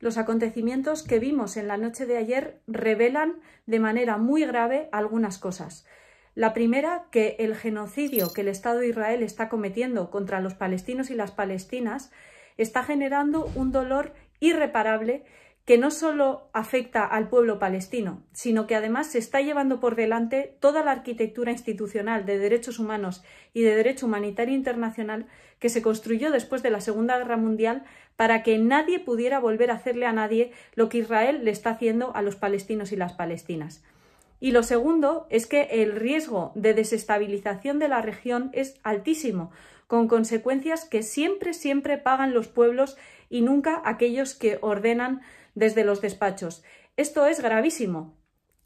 Los acontecimientos que vimos en la noche de ayer revelan de manera muy grave algunas cosas. La primera, que el genocidio que el Estado de Israel está cometiendo contra los palestinos y las palestinas está generando un dolor irreparable que no solo afecta al pueblo palestino, sino que además se está llevando por delante toda la arquitectura institucional de derechos humanos y de derecho humanitario internacional que se construyó después de la Segunda Guerra Mundial para que nadie pudiera volver a hacerle a nadie lo que Israel le está haciendo a los palestinos y las palestinas. Y lo segundo es que el riesgo de desestabilización de la región es altísimo, con consecuencias que siempre, siempre pagan los pueblos y nunca aquellos que ordenan desde los despachos. Esto es gravísimo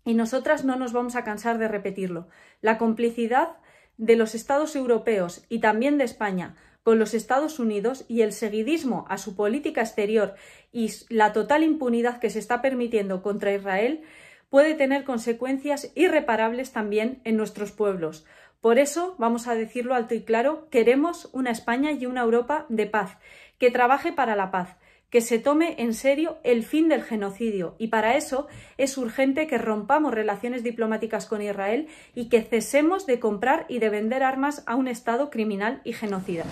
y nosotras no nos vamos a cansar de repetirlo. La complicidad de los Estados europeos y también de España con los Estados Unidos y el seguidismo a su política exterior y la total impunidad que se está permitiendo contra Israel puede tener consecuencias irreparables también en nuestros pueblos. Por eso, vamos a decirlo alto y claro, queremos una España y una Europa de paz, que trabaje para la paz, que se tome en serio el fin del genocidio y para eso es urgente que rompamos relaciones diplomáticas con Israel y que cesemos de comprar y de vender armas a un Estado criminal y genocida.